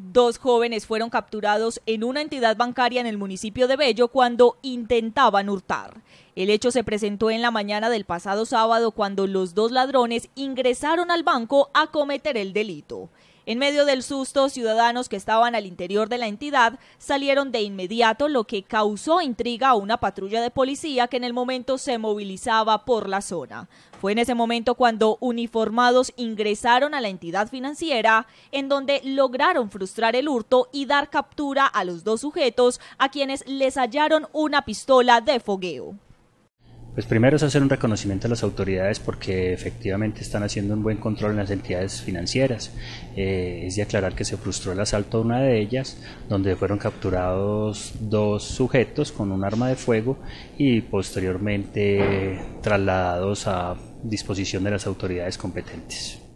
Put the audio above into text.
Dos jóvenes fueron capturados en una entidad bancaria en el municipio de Bello cuando intentaban hurtar. El hecho se presentó en la mañana del pasado sábado cuando los dos ladrones ingresaron al banco a cometer el delito. En medio del susto, ciudadanos que estaban al interior de la entidad salieron de inmediato, lo que causó intriga a una patrulla de policía que en el momento se movilizaba por la zona. Fue en ese momento cuando uniformados ingresaron a la entidad financiera, en donde lograron frustrar el hurto y dar captura a los dos sujetos a quienes les hallaron una pistola de fogueo. Pues primero es hacer un reconocimiento a las autoridades porque efectivamente están haciendo un buen control en las entidades financieras. Eh, es de aclarar que se frustró el asalto a una de ellas, donde fueron capturados dos sujetos con un arma de fuego y posteriormente trasladados a disposición de las autoridades competentes.